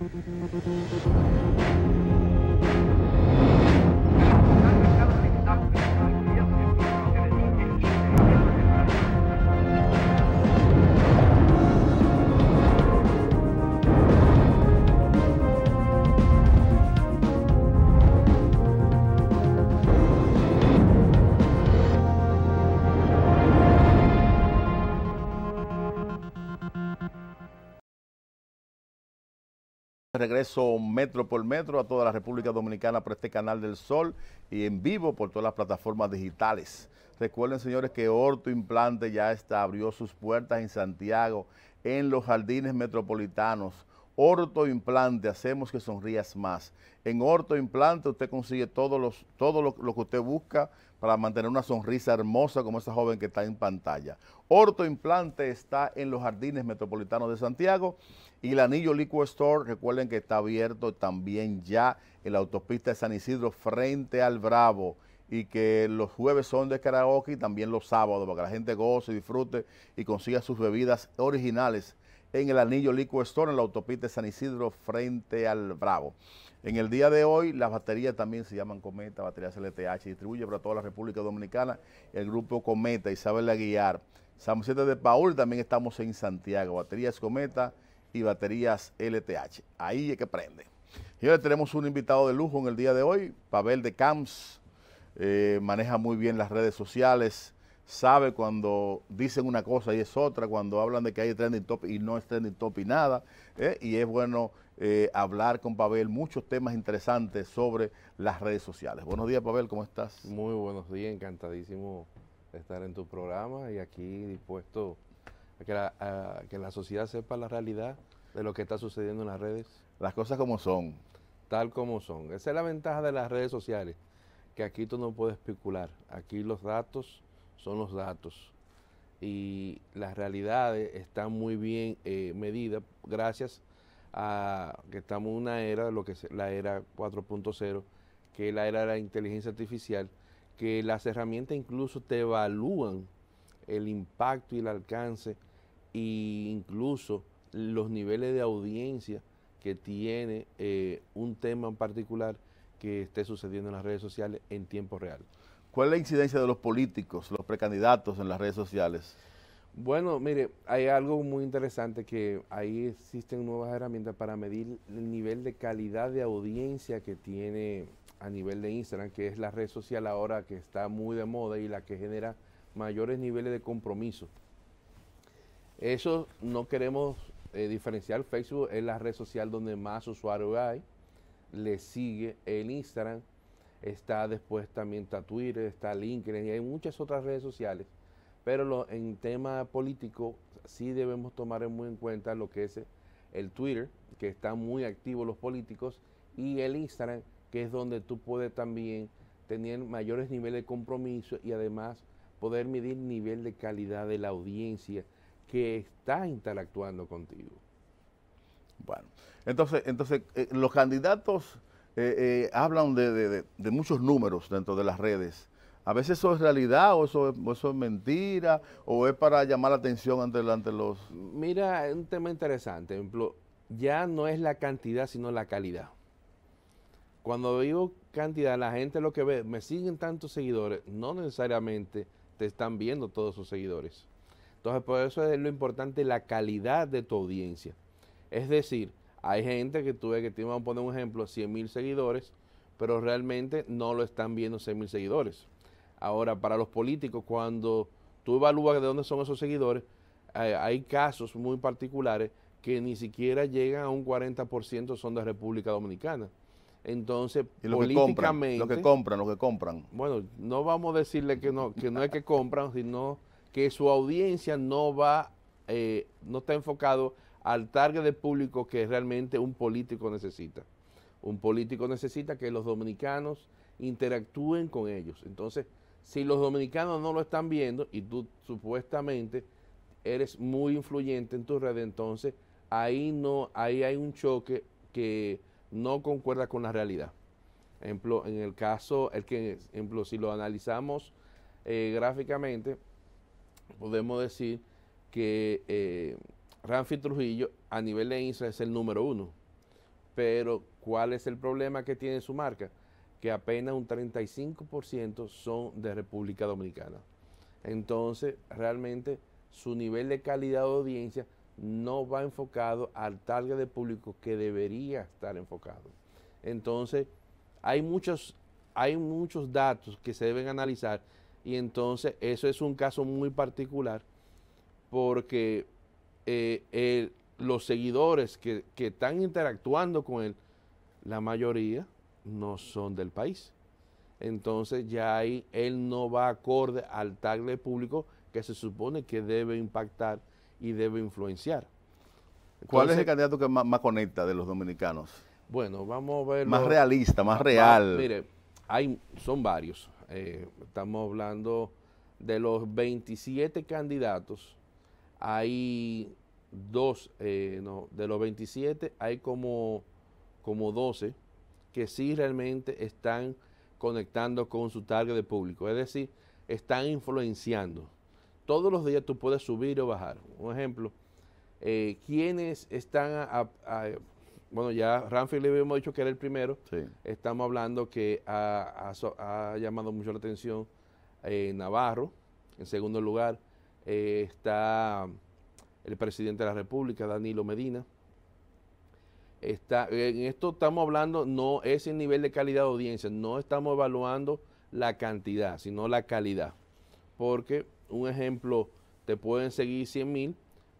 Thank you. regreso metro por metro a toda la República Dominicana por este canal del Sol y en vivo por todas las plataformas digitales. Recuerden, señores, que Orto Implante ya está, abrió sus puertas en Santiago, en los jardines metropolitanos Orto Implante, hacemos que sonrías más. En Orto Implante usted consigue todo, los, lo, que usted busca para mantener una sonrisa hermosa como esa joven que está en pantalla. Orto Implante está en los jardines metropolitanos de Santiago y el Anillo Liquor Store, recuerden que está abierto también ya en la autopista de San Isidro frente al Bravo y que los jueves son de karaoke y también los sábados para que la gente goce, disfrute y consiga sus bebidas originales en el anillo Lico Store, en la autopista San Isidro, frente al Bravo. En el día de hoy, las baterías también se llaman Cometa, baterías LTH, distribuye para toda la República Dominicana el grupo Cometa, Isabel Aguiar, San Vicente de Paul, también estamos en Santiago, baterías Cometa y baterías LTH. Ahí es que prende. Y hoy tenemos un invitado de lujo en el día de hoy, Pavel de Camps, eh, maneja muy bien las redes sociales, sabe cuando dicen una cosa y es otra, cuando hablan de que hay trending top y no es trending top y nada. Eh, y es bueno eh, hablar con Pavel muchos temas interesantes sobre las redes sociales. Buenos días, Pavel, ¿cómo estás? Muy buenos días, encantadísimo estar en tu programa y aquí dispuesto a que la, a que la sociedad sepa la realidad de lo que está sucediendo en las redes. Las cosas como son. Tal como son. Esa es la ventaja de las redes sociales, que aquí tú no puedes especular. Aquí los datos son los datos. Y las realidades están muy bien eh, medidas gracias a que estamos en una era, lo que es la era 4.0, que es la era de la inteligencia artificial, que las herramientas incluso te evalúan el impacto y el alcance e incluso los niveles de audiencia que tiene eh, un tema en particular que esté sucediendo en las redes sociales en tiempo real. ¿Cuál es la incidencia de los políticos, los precandidatos en las redes sociales? Bueno, mire, hay algo muy interesante que ahí existen nuevas herramientas para medir el nivel de calidad de audiencia que tiene a nivel de Instagram, que es la red social ahora que está muy de moda y la que genera mayores niveles de compromiso. Eso no queremos eh, diferenciar. Facebook es la red social donde más usuarios hay. Le sigue el Instagram está después también está Twitter, está LinkedIn y hay muchas otras redes sociales. Pero en tema político sí debemos tomar muy en cuenta lo que es el Twitter, que están muy activos los políticos, y el Instagram, que es donde tú puedes también tener mayores niveles de compromiso y además poder medir nivel de calidad de la audiencia que está interactuando contigo. Bueno, entonces, entonces eh, los candidatos eh, eh, hablan de, muchos números dentro de las redes. A veces eso es realidad o eso, es mentira o es para llamar la atención ante, los... Mira, es un tema interesante. ejemplo, ya no es la cantidad, sino la calidad. Cuando digo cantidad, la gente lo que ve, me siguen tantos seguidores, no necesariamente te están viendo todos sus seguidores. Entonces, por eso es lo importante la calidad de tu audiencia. Es decir, hay gente que tuve que, te vamos a poner un ejemplo, 100 mil seguidores, pero realmente no lo están viendo 100 mil seguidores. Ahora, para los políticos, cuando tú evalúas de dónde son esos seguidores, hay casos muy particulares que ni siquiera llegan a un 40% son de República Dominicana. Entonces, lo políticamente... Que compran, lo que compran, lo que compran. Bueno, no vamos a decirle que no, que no es que compran, sino que su audiencia no va, eh, no está enfocado al target de público que realmente un político necesita. Un político necesita que los dominicanos interactúen con ellos. Entonces, si los dominicanos no lo están viendo y tú supuestamente eres muy influyente en tu red, entonces ahí no, ahí hay un choque que no concuerda con la realidad. Ejemplo, en el caso, el que, ejemplo, si lo analizamos eh, gráficamente, podemos decir que eh, Ramfi Trujillo a nivel de INSA es el número uno. Pero ¿cuál es el problema que tiene su marca? Que apenas un 35% son de República Dominicana. Entonces, realmente su nivel de calidad de audiencia no va enfocado al target de público que debería estar enfocado. Entonces, hay muchos, hay muchos datos que se deben analizar y entonces eso es un caso muy particular porque eh, los seguidores que, están interactuando con él, la mayoría no son del país. Entonces ya ahí él no va acorde al tagle público que se supone que debe impactar y debe influenciar. ¿Cuál es el candidato que más, conecta de los dominicanos? Bueno, vamos a ver. Más realista, más real. mire, hay, son varios. Eh, estamos hablando de los 27 candidatos hay dos, eh, de los 27 hay como, como 12 que sí realmente están conectando con su target de público, es decir, están influenciando. Todos los días tú puedes subir o bajar. Un ejemplo, eh, quienes están, a, bueno, ya Ramfield le habíamos dicho que era el primero, estamos hablando que ha, llamado mucho la atención eh, Navarro, en segundo lugar, eh, está el presidente de la República, Danilo Medina. Está, en esto estamos hablando, no es el nivel de calidad de audiencia, no estamos evaluando la cantidad, sino la calidad. Porque, un ejemplo, te pueden seguir 100 mil,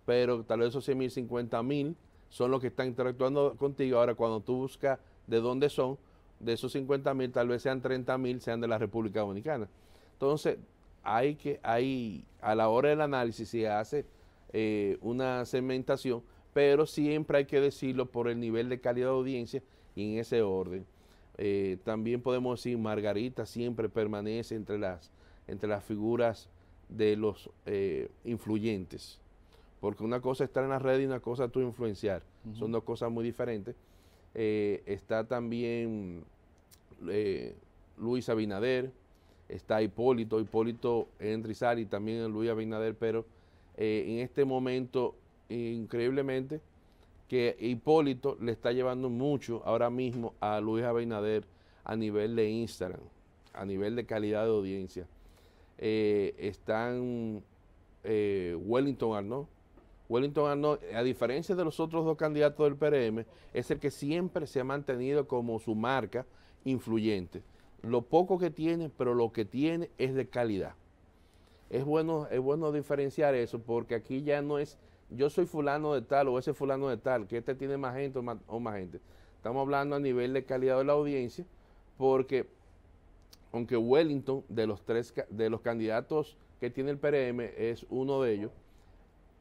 pero tal vez esos 100 mil, 50 mil son los que están interactuando contigo. Ahora, cuando tú buscas de dónde son, de esos 50 mil, tal vez sean 30 mil, sean de la República Dominicana. Entonces, hay que, hay, a la hora del análisis se hace eh, una segmentación, pero siempre hay que decirlo por el nivel de calidad de audiencia y en ese orden. Eh, también podemos decir Margarita siempre permanece entre las, entre las figuras de los eh, influyentes. Porque una cosa es estar en la red y una cosa es tú influenciar. Son dos cosas muy diferentes. está también Luis Abinader, está Hipólito, Hipólito en y también Luis Abinader, pero eh, en este momento, increíblemente, que Hipólito le está llevando mucho ahora mismo a Luis Abinader a nivel de Instagram, a nivel de calidad de audiencia. Eh, están eh, Wellington Arnaud. Wellington Arnaud, a diferencia de los otros dos candidatos del PRM, es el que siempre se ha mantenido como su marca influyente lo poco que tiene, pero lo que tiene es de calidad. Es bueno, es bueno diferenciar eso porque aquí ya no es yo soy fulano de tal o ese fulano de tal, que este tiene más gente o más, gente. Estamos hablando a nivel de calidad de la audiencia porque aunque Wellington de los tres de los candidatos que tiene el PRM es uno de ellos,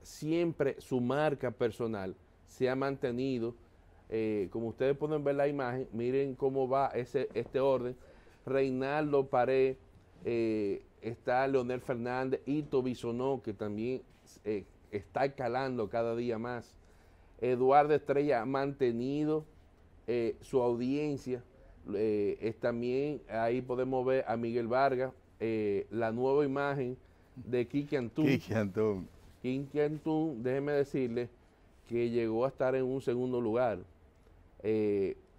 siempre su marca personal se ha mantenido. Eh, como ustedes pueden ver la imagen, miren cómo va ese, este orden. Reinaldo Paré, eh, está Leonel Fernández, y Bisonó, que también eh, está escalando cada día más. Eduardo Estrella ha mantenido eh, su audiencia. es también ahí podemos ver a Miguel Vargas, la nueva imagen de Kiki Antún. Kiki Antún. Kiki déjeme decirle que llegó a estar en un segundo lugar.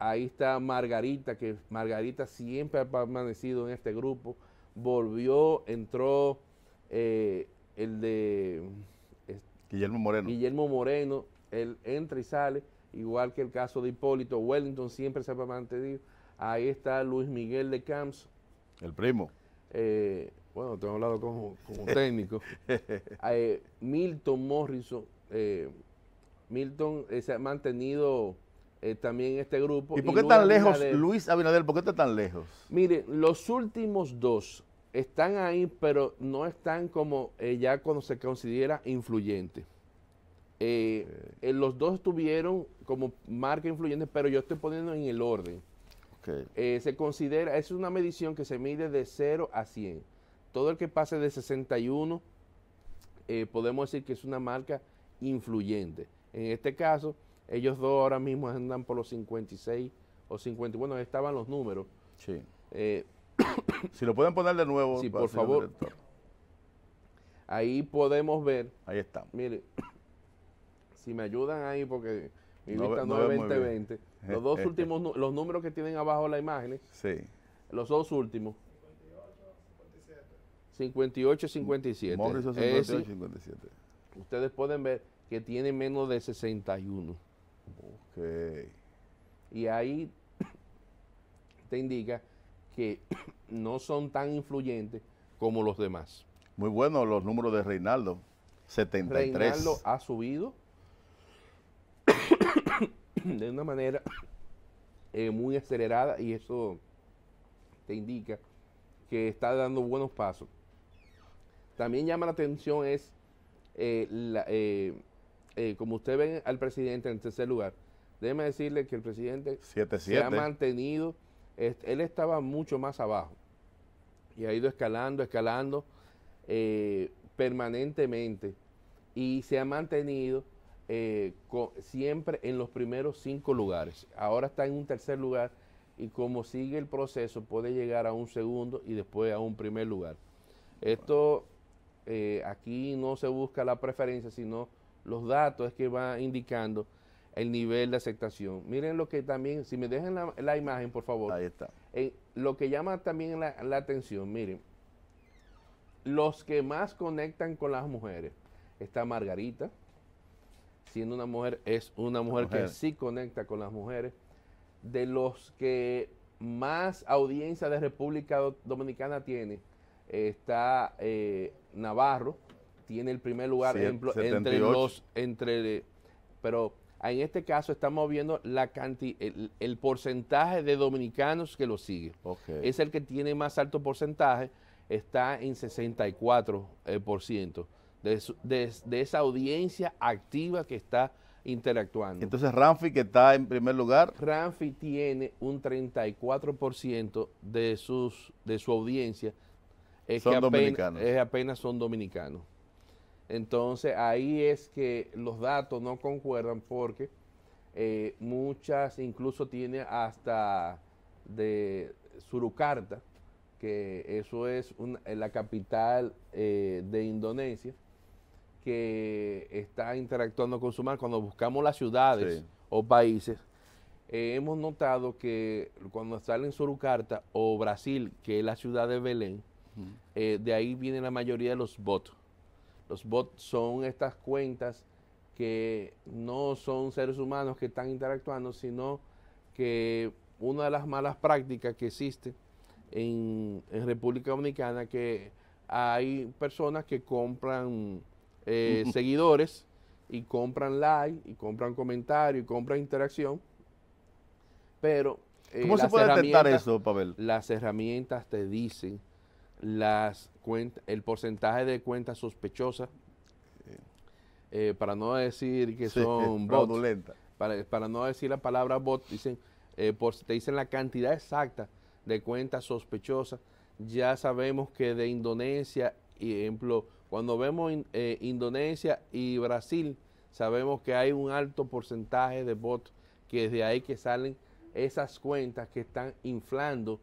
Ahí está Margarita, que Margarita siempre ha permanecido en este grupo. Volvió, entró eh, el de... Guillermo Moreno. Guillermo Moreno, él entra y sale, igual que el caso de Hipólito. Wellington siempre se ha mantenido. Ahí está Luis Miguel de Camps. El primo. Eh, bueno, tengo hablado como, técnico. Eh, Milton Morrison. Milton se ha mantenido eh, también este grupo. ¿Y por qué tan lejos, Luis Abinader, por qué está tan lejos? Mire, los últimos dos están ahí, pero no están como eh, ya cuando se considera influyente. Eh, los dos estuvieron como marca influyente, pero yo estoy poniendo en el orden. Okay. se considera, es una medición que se mide de 0 a 100. Todo el que pase de 61, podemos decir que es una marca influyente. En este caso, ellos dos ahora mismo andan por los 56 o 50. Bueno, estaban los números. Sí. Eh, si lo pueden poner de nuevo. por favor. Ahí podemos ver. Ahí está. Mire, si me ayudan ahí porque mi vista no, 2020. Los dos últimos, los números que tienen abajo la imagen. ¿eh? Sí. Los dos últimos. 58 57. 58 57. Ustedes pueden ver que tiene menos de 61. Ok. Y ahí te indica que no son tan influyentes como los demás. Muy bueno los números de Reinaldo. 73. Reinaldo ha subido de una manera eh, muy acelerada y eso te indica que está dando buenos pasos. También llama la atención es eh, la, eh, eh, como usted ve al presidente en tercer lugar, déjeme decirle que el presidente se ha mantenido, él estaba mucho más abajo y ha ido escalando, escalando eh, permanentemente y se ha mantenido eh, siempre en los primeros cinco lugares. Ahora está en un tercer lugar y como sigue el proceso puede llegar a un segundo y después a un primer lugar. Esto aquí no se busca la preferencia, sino los datos que va indicando el nivel de aceptación. Miren lo que también, si me dejan la, imagen, por favor. Ahí está. Eh, lo que llama también la, atención, miren, los que más conectan con las mujeres, está Margarita, siendo una mujer, es una mujer, que sí conecta con las mujeres. De los que más audiencia de República Dominicana tiene, está eh, Navarro, tiene el primer lugar entre los entre pero en este caso estamos viendo la el, porcentaje de dominicanos que lo sigue. Es el que tiene más alto porcentaje, está en 64% eh, por ciento de, esa audiencia activa que está interactuando. Entonces Ramfi, que está en primer lugar. Ramfi tiene un 34% de, sus, de su audiencia. Es que Es apenas son dominicanos. Entonces ahí es que los datos no concuerdan porque eh, muchas incluso tiene hasta de Surucarta, que eso es eh, la capital eh, de Indonesia, que está interactuando con su mar. Cuando buscamos las ciudades o países, hemos notado que cuando salen Surucarta o Brasil, que es la ciudad de Belén, de ahí viene la mayoría de los votos. Los bots son estas cuentas que no son seres humanos que están interactuando, sino que una de las malas prácticas que existe en, República Dominicana, que hay personas que compran eh, seguidores y compran like, y compran comentario, y compran interacción, pero... Eh, ¿Cómo se puede detectar eso, Pavel? Las herramientas te dicen las cuentas, el porcentaje de cuentas sospechosas, eh, eh, para no decir que son bots, para, no decir la palabra bot, dicen, eh, te dicen la cantidad exacta de cuentas sospechosas. Ya sabemos que de Indonesia, ejemplo, cuando vemos Indonesia y Brasil, sabemos que hay un alto porcentaje de bots que es de ahí que salen esas cuentas que están inflando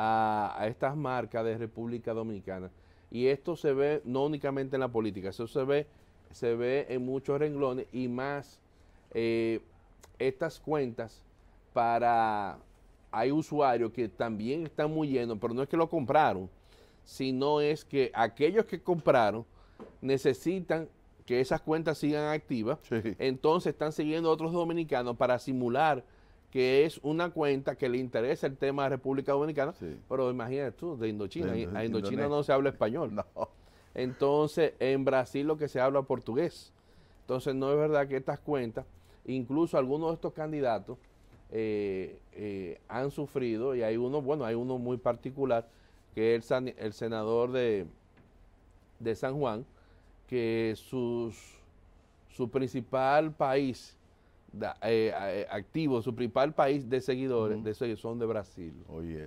a, estas marcas de República Dominicana. Y esto se ve no únicamente en la política, eso se ve, se ve en muchos renglones y más eh, estas cuentas para... Hay usuarios que también están muy llenos, pero no es que lo compraron, sino es que aquellos que compraron necesitan que esas cuentas sigan activas. Entonces están siguiendo a otros dominicanos para simular que es una cuenta que le interesa el tema de República Dominicana, pero imagínate tú, de Indochina, a Indochina no se habla español. Entonces, en Brasil lo que se habla es portugués. Entonces, no es verdad que estas cuentas, incluso algunos de estos candidatos eh, eh, han sufrido, y hay uno, bueno, hay uno muy particular, que es el, senador de, de San Juan, que su principal país, da, eh, eh, su principal país de seguidores de seguidores son de Brasil. Oye,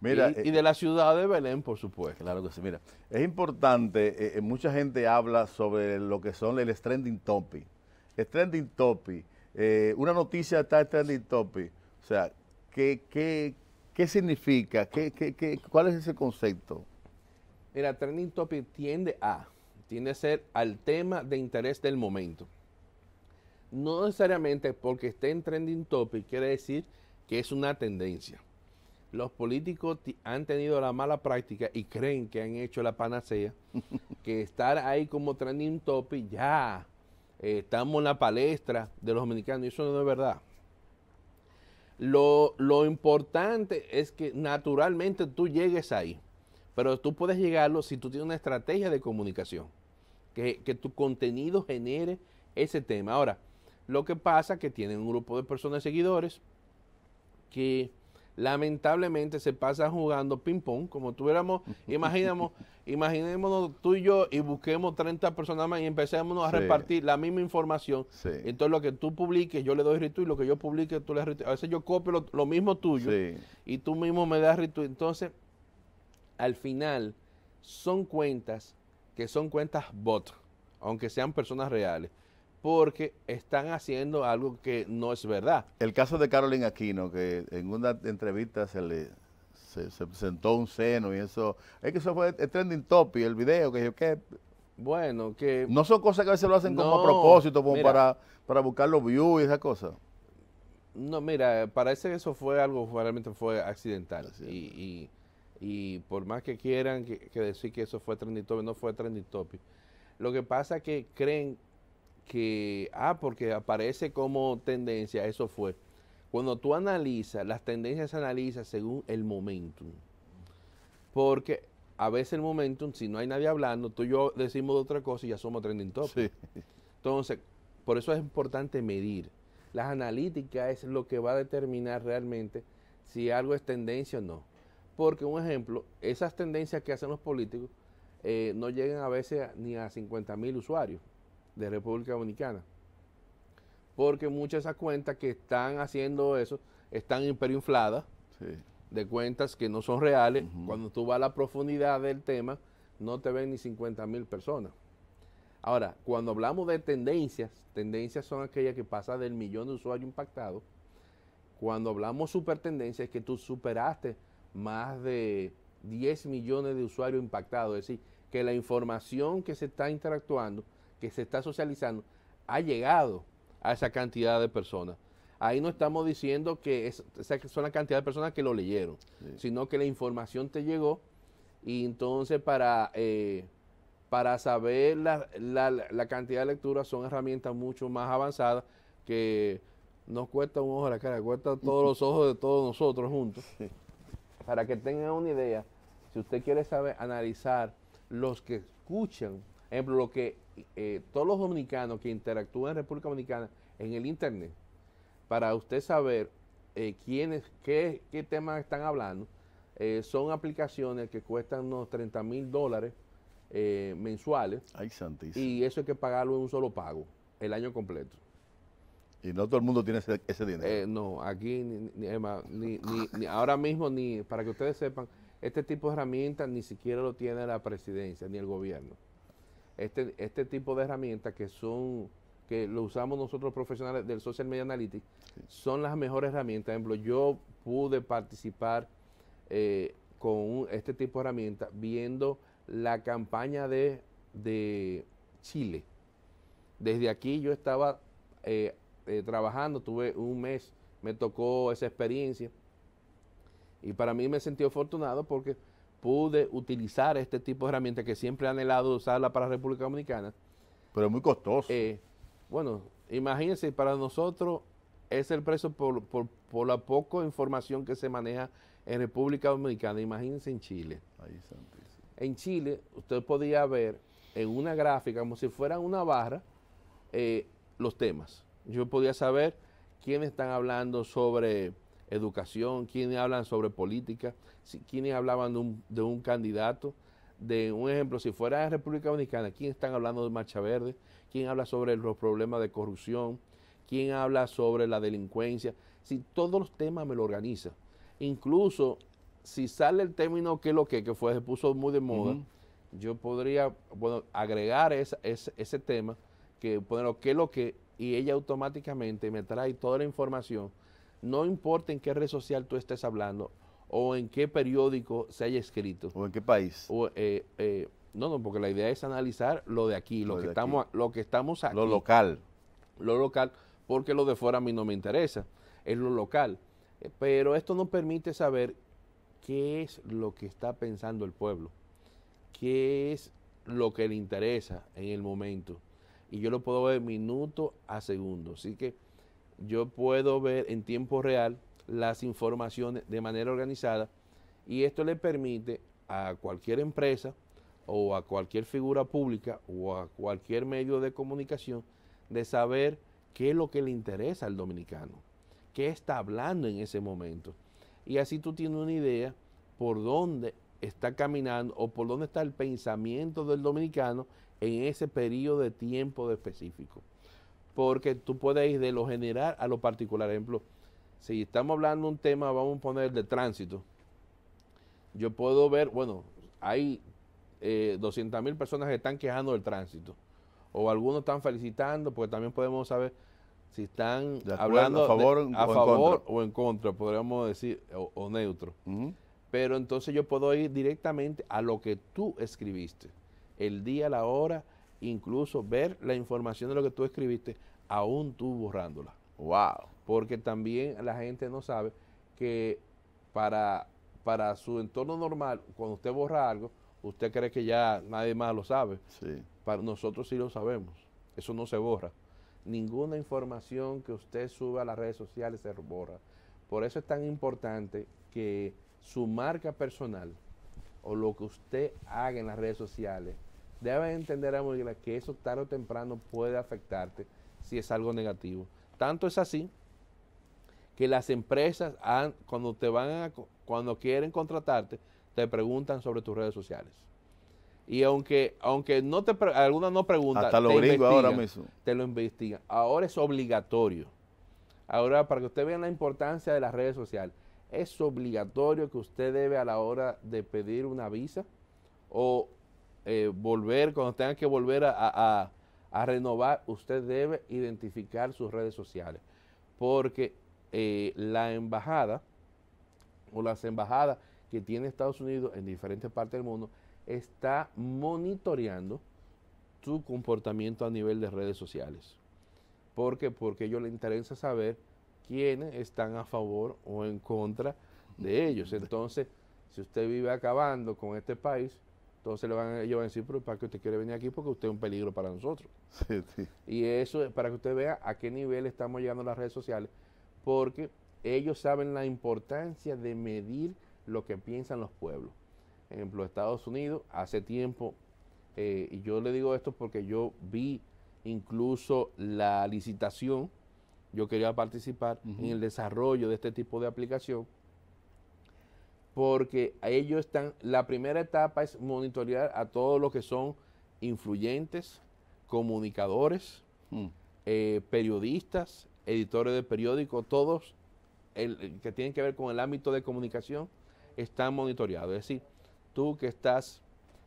Mira, y, eh, de la ciudad de Belén, por supuesto. Claro que sí. Mira, es importante, mucha gente habla sobre lo que son el trending topic. trending topic, una noticia está trending topic. O sea, ¿qué, qué, significa? ¿Qué, cuál es ese concepto? Mira, trending topic tiende a, tiende a ser al tema de interés del momento no necesariamente porque esté en trending topic quiere decir que es una tendencia. Los políticos han tenido la mala práctica y creen que han hecho la panacea, que estar ahí como trending topic ya eh, estamos en la palestra de los dominicanos y eso no es verdad. Lo, importante es que naturalmente tú llegues ahí, pero tú puedes llegarlo si tú tienes una estrategia de comunicación, que, que tu contenido genere ese tema. Ahora, lo que pasa que tienen un grupo de personas seguidores que lamentablemente se pasan jugando ping pong, como tuviéramos, imaginemos, imaginémonos tú y yo y busquemos 30 personas más y empecemos a repartir la misma información. Entonces lo que tú publiques, yo le doy retweet, lo que yo publique, tú le retweet. A veces yo copio lo, mismo tuyo y tú mismo me das retweet. Entonces, al final, son cuentas que son cuentas bot, aunque sean personas reales porque están haciendo algo que no es verdad. El caso de Carolyn Aquino, que en una entrevista se le se, presentó un seno y eso, es que eso fue trending topic, el video que yo que bueno, que no son cosas que a veces lo hacen como a propósito, como para, para buscar los views y esas cosas. No, mira, parece que eso fue algo realmente fue accidental y, por más que quieran que, decir que eso fue trending topic, no fue trending topic. Lo que pasa es que creen que, ah, porque aparece como tendencia, eso fue. Cuando tú analizas, las tendencias se analizan según el momentum. Porque a veces el momentum, si no hay nadie hablando, tú y yo decimos de otra cosa y ya somos trending top. Entonces, por eso es importante medir. Las analíticas es lo que va a determinar realmente si algo es tendencia o no. Porque, un ejemplo, esas tendencias que hacen los políticos eh, no llegan a veces ni a 50 mil usuarios de República Dominicana. Porque muchas de esas cuentas que están haciendo eso están hiperinfladas de cuentas que no son reales. Cuando tú vas a la profundidad del tema, no te ven ni 50 mil personas. Ahora, cuando hablamos de tendencias, tendencias son aquellas que pasan del millón de usuarios impactados. Cuando hablamos super tendencias es que tú superaste más de 10 millones de usuarios impactados. Es decir, que la información que se está interactuando que se está socializando ha llegado a esa cantidad de personas. Ahí no estamos diciendo que es, son la cantidad de personas que lo leyeron, sino que la información te llegó y entonces para, eh, para saber la, cantidad de lecturas son herramientas mucho más avanzadas que nos cuesta un ojo a la cara, cuesta todos los ojos de todos nosotros juntos. Para que tengan una idea, si usted quiere saber, analizar los que escuchan, ejemplo, lo que eh, todos los dominicanos que interactúan en República Dominicana en el Internet, para usted saber eh, quiénes, qué, qué temas están hablando, eh, son aplicaciones que cuestan unos 30 mil dólares mensuales. Ay, santísimo. Y eso hay que pagarlo en un solo pago, el año completo. Y no todo el mundo tiene ese, dinero. no, aquí ni ahora mismo, ni para que ustedes sepan, este tipo de herramientas ni siquiera lo tiene la presidencia ni el gobierno. Este, este, tipo de herramientas que son que lo usamos nosotros profesionales del Social Media Analytics, son las mejores herramientas. Por ejemplo, yo pude participar eh, con este tipo de herramientas viendo la campaña de, de Chile. Desde aquí yo estaba eh, eh, trabajando, tuve un mes, me tocó esa experiencia y para mí me sentí afortunado porque pude utilizar este tipo de herramienta que siempre he anhelado usarla para República Dominicana. Pero es muy costoso. Eh, bueno, imagínense, para nosotros es el precio por, la poca información que se maneja en República Dominicana. Imagínense en Chile. en Chile, usted podía ver en una gráfica, como si fuera una barra, eh, los temas. Yo podía saber quiénes están hablando sobre educación, quienes hablan sobre política, si, quienes hablaban de un, candidato, de un ejemplo, si fuera en República Dominicana, ¿quién están hablando de Marcha Verde? ¿Quién habla sobre los problemas de corrupción? ¿Quién habla sobre la delincuencia? Si todos los temas me lo organiza. Incluso si sale el término que lo que, que fue, se puso muy de moda, yo podría bueno, agregar ese tema, que ponerlo que lo que, y ella automáticamente me trae toda la información no importa en qué red social tú estés hablando o en qué periódico se haya escrito. O en qué país. Eh, eh, no, no, porque la idea es analizar lo de aquí, lo, que, Estamos, lo que estamos aquí. Lo local. Lo local, porque lo de fuera a mí no me interesa, es lo local. Eh, pero esto nos permite saber qué es lo que está pensando el pueblo, qué es lo que le interesa en el momento. Y yo lo puedo ver minuto a segundo. Así que yo puedo ver en tiempo real las informaciones de manera organizada y esto le permite a cualquier empresa o a cualquier figura pública o a cualquier medio de comunicación de saber qué es lo que le interesa al dominicano, qué está hablando en ese momento. Y así tú tienes una idea por dónde está caminando o por dónde está el pensamiento del dominicano en ese periodo de tiempo específico porque tú puedes ir de lo general a lo particular. Por ejemplo, si estamos hablando de un tema, vamos a poner de tránsito, yo puedo ver, bueno, hay eh, 200 mil personas que están quejando del tránsito, o algunos están felicitando, porque también podemos saber si están hablando a favor, o, favor en o en contra, podríamos decir, o, neutro. Pero entonces yo puedo ir directamente a lo que tú escribiste, el día, la hora incluso ver la información de lo que tú escribiste, aún tú borrándola. ¡Wow! Porque también la gente no sabe que para, para su entorno normal, cuando usted borra algo, usted cree que ya nadie más lo sabe. Para nosotros sí lo sabemos. Eso no se borra. Ninguna información que usted suba a las redes sociales se borra. Por eso es tan importante que su marca personal o lo que usted haga en las redes sociales debes entender, Amorila, que eso tarde o temprano puede afectarte si es algo negativo. Tanto es así que las empresas cuando te van a, cuando quieren contratarte, te preguntan sobre tus redes sociales. Y aunque, aunque no te algunas no preguntan, te Te lo investigan. Ahora es obligatorio. Ahora, para que usted vean la importancia de las redes sociales, es obligatorio que usted debe a la hora de pedir una visa o eh, volver, cuando tengan que volver a, renovar, usted debe identificar sus redes sociales. Porque eh, la embajada o las embajadas que tiene Estados Unidos en diferentes partes del mundo está monitoreando su comportamiento a nivel de redes sociales. ¿Por qué? Porque a ellos les interesa saber quiénes están a favor o en contra de ellos. Entonces, si usted vive acabando con este país, entonces ellos van a decir, pero ¿para qué usted quiere venir aquí? Porque usted es un peligro para nosotros. Y eso es para que usted vea a qué nivel estamos llegando las redes sociales, porque ellos saben la importancia de medir lo que piensan los pueblos. Por ejemplo, Estados Unidos hace tiempo, eh, y yo le digo esto porque yo vi incluso la licitación, yo quería participar en el desarrollo de este tipo de aplicación, porque ellos están, la primera etapa es monitorear a todos los que son influyentes, comunicadores, hmm. eh, periodistas, editores de periódicos, todos el, que tienen que ver con el ámbito de comunicación están monitoreados. Es decir, tú que estás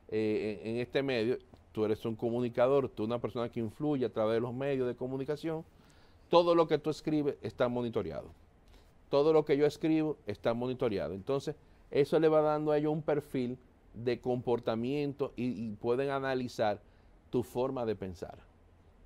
eh, en, este medio, tú eres un comunicador, tú una persona que influye a través de los medios de comunicación, todo lo que tú escribes está monitoreado. Todo lo que yo escribo está monitoreado. Entonces, eso le va dando a ellos un perfil de comportamiento y, pueden analizar tu forma de pensar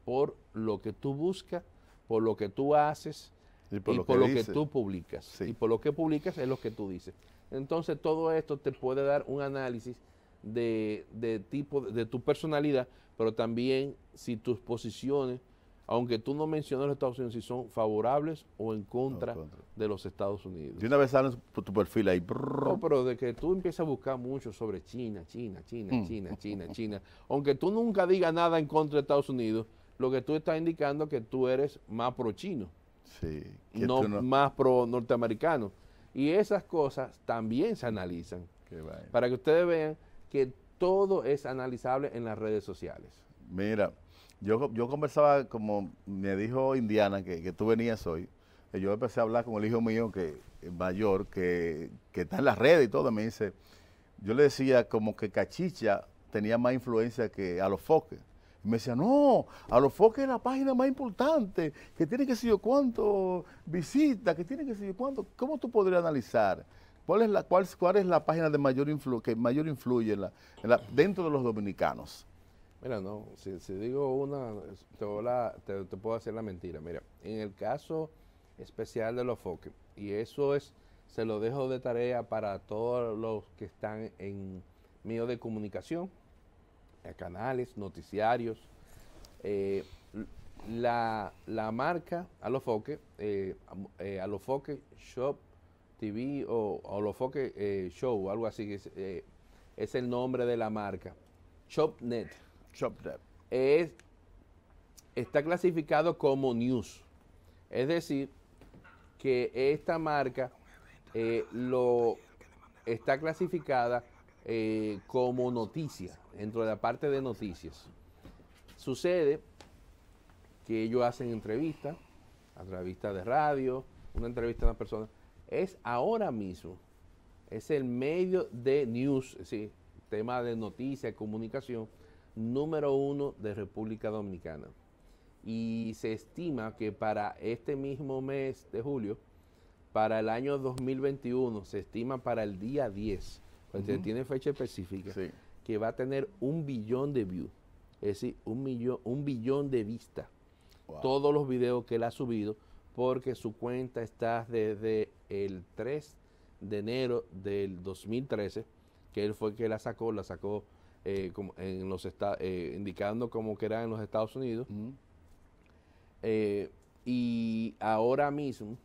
por lo que tú buscas, por lo que tú haces y por, lo, que tú publicas. Y por lo que publicas es lo que tú dices. Entonces todo esto te puede dar un análisis de, de tipo de tu personalidad, pero también si tus posiciones aunque tú no mencionas los Estados Unidos si son favorables o en contra, de los Estados Unidos. Y una vez salen por tu perfil ahí. No, pero de que tú empiezas a buscar mucho sobre China, China, China, mm. China, China, China, aunque tú nunca digas nada en contra de Estados Unidos, lo que tú estás indicando es que tú eres más pro chino, sí, no, más pro norteamericano. Y esas cosas también se analizan. Para que ustedes vean que todo es analizable en las redes sociales. Mira, yo, yo conversaba, como me dijo Indiana, que, que tú venías hoy, y eh, yo empecé a hablar con el hijo mío que eh, mayor, que, que está en las redes y todo, me dice, yo le decía como que Cachicha tenía más influencia que a los foques. Y me decía, no, a los foques es la página más importante, que tiene que ser yo cuánto visita, que tiene que ser yo cuánto. ¿Cómo tú podrías analizar? ¿Cuál es la, cuál, cuál es la página de mayor influ, que mayor influye dentro de los dominicanos? Mira, no, si, digo una, te, puedo hacer la mentira. Mira, en el caso especial de los foques, y eso es, se lo dejo de tarea para todos los que están en medio de comunicación, eh, canales, noticiarios. Eh, la, marca a los foques, a los Shop TV o a los foques eh, Show, algo así, es, es el nombre de la marca, ShopNet es, está clasificado como news. Es decir, que esta marca eh, lo está clasificada eh, como noticia, dentro de la parte de noticias. Sucede que ellos hacen entrevistas, través de radio, una entrevista a una persona. Es ahora mismo, es el medio de news, es tema de noticias, comunicación, número uno de República Dominicana. Y se estima que para este mismo mes de julio, para el año 2021, se estima para el día 10, porque tiene fecha específica, que va a tener un billón de views, es decir, un, millón, un billón de vistas. Todos los videos que él ha subido, porque su cuenta está desde el 3 de enero del 2013, que él fue que la sacó, la sacó eh, como en los eh, indicando cómo que era en los Estados Unidos. Eh, y ahora mismo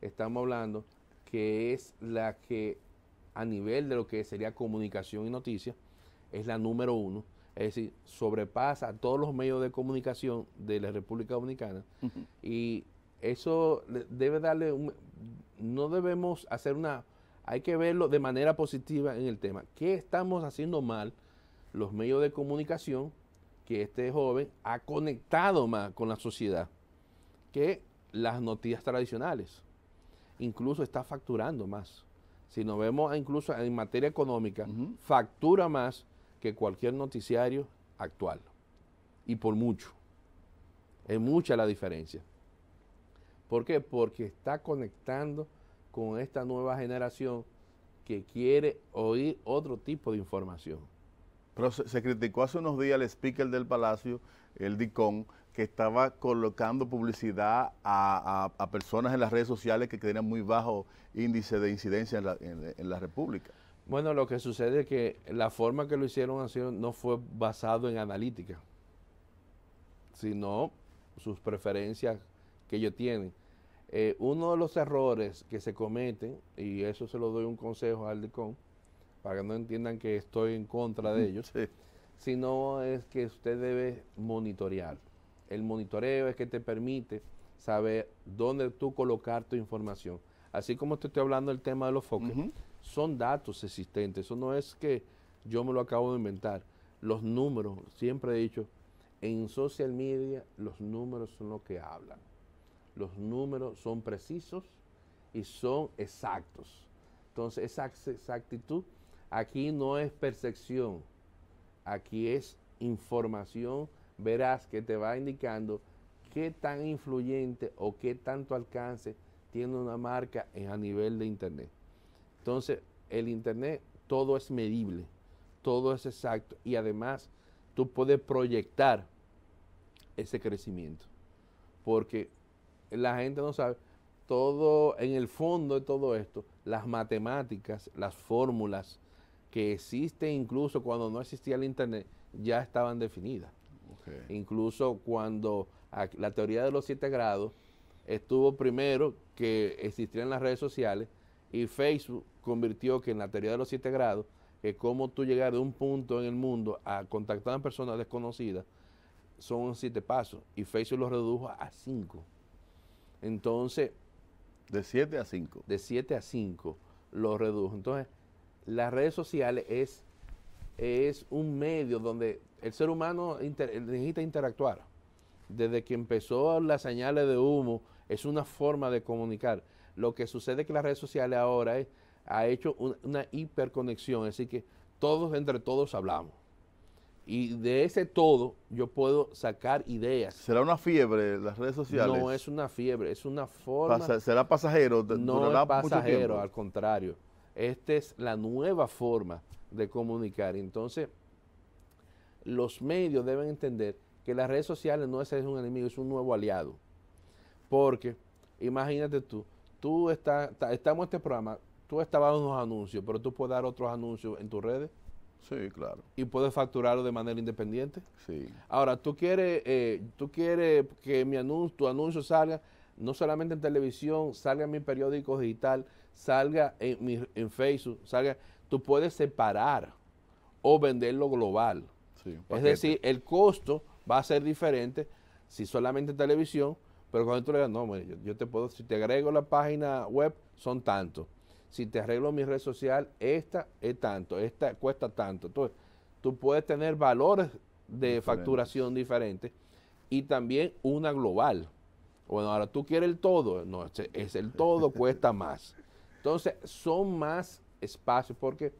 estamos hablando que es la que a nivel de lo que sería comunicación y noticias, es la número uno. Es decir, sobrepasa todos los medios de comunicación de la República Dominicana. Y eso debe darle No debemos hacer una... Hay que verlo de manera positiva en el tema. ¿Qué estamos haciendo mal los medios de comunicación que este joven ha conectado más con la sociedad que las noticias tradicionales. Incluso está facturando más. Si nos vemos incluso en materia económica, factura más que cualquier noticiario actual. Y por mucho. Es mucha la diferencia. ¿Por qué? Porque está conectando con esta nueva generación que quiere oír otro tipo de información. Pero se, criticó hace unos días el speaker del Palacio, el DICON, que estaba colocando publicidad a, personas en las redes sociales que tenían muy bajo índice de incidencia en la, República. Bueno, lo que sucede es que la forma que lo hicieron así no fue basado en analítica, sino sus preferencias que ellos tienen. Eh, uno de los errores que se cometen, y eso se lo doy un consejo al DICON para que no entiendan que estoy en contra de ellos, sino es que usted debe monitorear. El monitoreo es que te permite saber dónde tú colocar tu información. Así como te estoy hablando del tema de los focos, son datos existentes, eso no es que yo me lo acabo de inventar. Los números, siempre he dicho, en social media los números son lo que hablan. Los números son precisos y son exactos. Entonces, esa exactitud Aquí no es percepción, aquí es información verás que te va indicando qué tan influyente o qué tanto alcance tiene una marca a nivel de Internet. Entonces, el Internet todo es medible, todo es exacto y además tú puedes proyectar ese crecimiento. Porque la gente no sabe, todo en el fondo de todo esto, las matemáticas, las fórmulas, que existe incluso cuando no existía el Internet, ya estaban definidas. Incluso cuando la teoría de los siete grados estuvo primero que existían las redes sociales y Facebook convirtió que en la teoría de los siete grados, que cómo tú llegar de un punto en el mundo a contactar a personas desconocidas, son siete pasos y Facebook los redujo a cinco. Entonces... De siete a cinco. De siete a cinco lo redujo. Entonces, las redes sociales es, es un medio donde el ser humano necesita interactuar. Desde que empezó las señales de humo, es una forma de comunicar. Lo que sucede es que las redes sociales ahora ha hecho una hiperconexión, así que todos entre todos hablamos. Y de ese todo yo puedo sacar ideas. ¿Será una fiebre las redes sociales? No es una fiebre, es una forma. ¿Será pasajero? No es pasajero, al contrario. Esta es la nueva forma de comunicar. Entonces, los medios deben entender que las redes sociales no es un enemigo, es un nuevo aliado. Porque, imagínate tú, tú estás, estamos en este programa, tú estabas unos anuncios, pero tú puedes dar otros anuncios en tus redes. Sí, claro. Y puedes facturarlo de manera independiente. Sí. Ahora, tú quieres, eh, tú quieres que mi anuncio, tu anuncio salga no solamente en televisión, salga en mi periódico digital, salga en, mi, en Facebook, salga, tú puedes separar o venderlo global. es decir, el costo va a ser diferente si solamente televisión, pero cuando tú le digas, no, yo, te puedo, si te agrego la página web, son tantos. Si te arreglo mi red social, esta es tanto, esta cuesta tanto. Entonces, tú puedes tener valores de facturación diferentes y también una global. Bueno, ahora tú quieres el todo. No, es el todo cuesta más. Entonces, son más espacios porque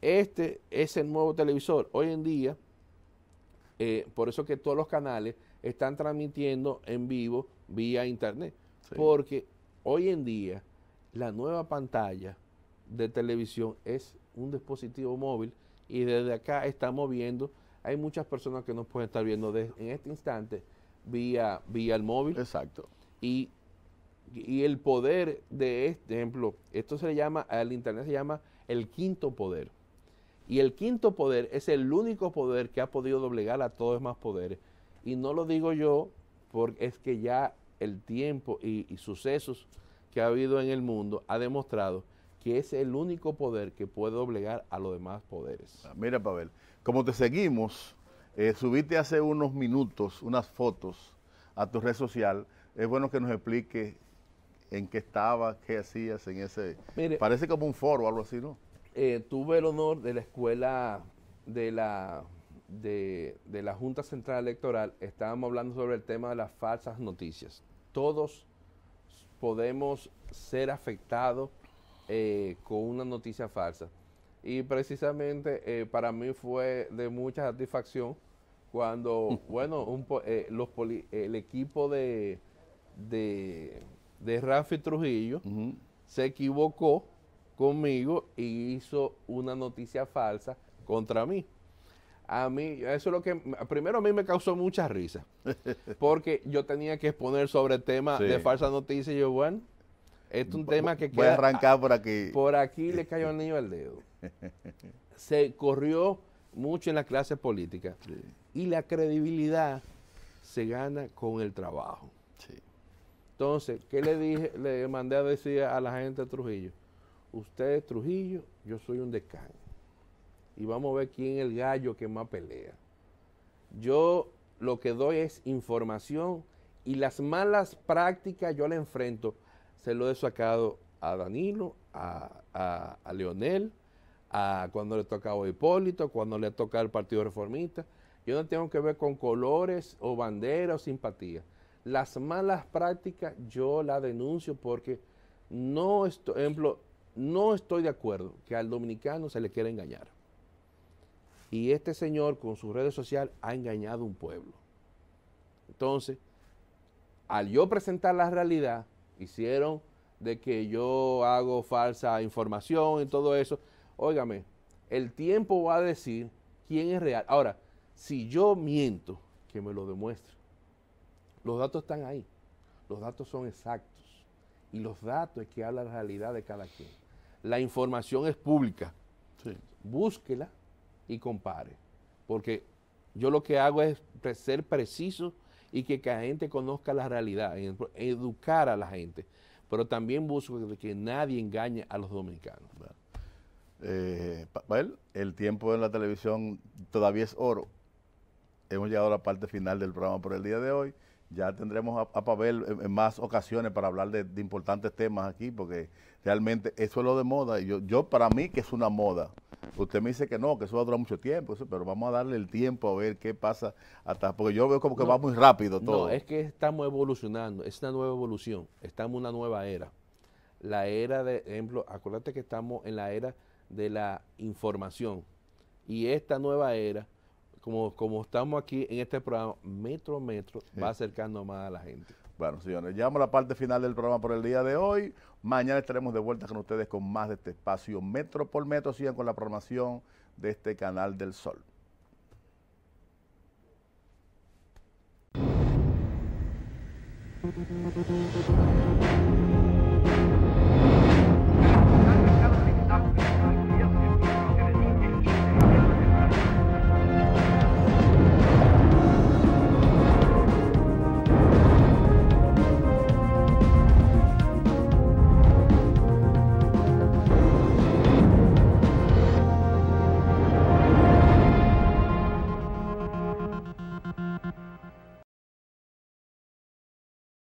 este es el nuevo televisor. Hoy en día, eh, por eso que todos los canales están transmitiendo en vivo vía internet. Porque hoy en día, la nueva pantalla de televisión es un dispositivo móvil y desde acá estamos viendo. Hay muchas personas que nos pueden estar viendo en este instante vía, vía el móvil. Exacto. Y y el poder de este ejemplo, esto se le llama, al Internet se llama el quinto poder. Y el quinto poder es el único poder que ha podido doblegar a todos los demás poderes. Y no lo digo yo porque es que ya el tiempo y, sucesos que ha habido en el mundo ha demostrado que es el único poder que puede doblegar a los demás poderes. Ah, mira, Pavel, como te seguimos, eh, subiste hace unos minutos unas fotos a tu red social. Es bueno que nos explique en qué estabas, qué hacías en ese... parece como un foro o algo así, ¿no? Eh, tuve el honor de la escuela de la, de, la Junta Central Electoral, estábamos hablando sobre el tema de las falsas noticias. Todos podemos ser afectados eh, con una noticia falsa. Y precisamente eh, para mí fue de mucha satisfacción cuando, bueno, los el equipo de, de Rafi Trujillo, se equivocó conmigo y hizo una noticia falsa contra mí. A mí, eso es lo que, primero a mí me causó mucha risa, porque yo tenía que exponer sobre el tema de falsa noticia y yo, bueno, es un tema que Voy a arrancar por aquí. Por aquí le cayó al niño al dedo. Se corrió mucho en la clase política, Y la credibilidad se gana con el trabajo. Sí. Entonces, ¿qué le dije? Le mandé a decir a la gente de Trujillo, ustedes Trujillo, yo soy un decán. Y vamos a ver quién es el gallo que más pelea. Yo lo que doy es información y las malas prácticas yo le enfrento. Se lo he sacado a Danilo, a, Leonel, a cuando le toca a Hipólito, cuando le toca al Partido Reformista. Yo no tengo que ver con colores o banderas o simpatías. Las malas prácticas yo la denuncio porque no estoy, ejemplo, no estoy de acuerdo que al dominicano se le quiera engañar. Y este señor con sus redes sociales ha engañado a un pueblo. Entonces, al yo presentar la realidad, hicieron de que yo hago falsa información y todo eso. Óigame, el tiempo va a decir quién es real. Ahora, si yo miento, que me lo demuestre. Los datos están ahí. Los datos son exactos. Y los datos es que habla la realidad de cada quien. La información es pública. Búsquela y compare. Porque yo lo que hago es ser preciso y que cada gente conozca la realidad, educar a la gente. Pero también busco que nadie engañe a los dominicanos. Eh, el tiempo en la televisión todavía es oro. Hemos llegado a la parte final del programa por el día de hoy. Ya tendremos a, a Pavel en, más ocasiones para hablar de, importantes temas aquí, porque realmente eso es lo de moda. Yo, yo para mí que es una moda. Usted me dice que no, que eso va a durar mucho tiempo, pero vamos a darle el tiempo a ver qué pasa hasta, porque yo veo como que va muy rápido todo. No, es que estamos evolucionando, es una nueva evolución, estamos en una nueva era. La era de, ejemplo, acuérdate que estamos en la era de la información y esta nueva era como, estamos aquí en este programa, metro metro, va acercando más a la gente. Bueno, señores, llegamos a la parte final del programa por el día de hoy. Mañana estaremos de vuelta con ustedes con más de este espacio metro por metro. Sigan con la programación de este canal del Sol.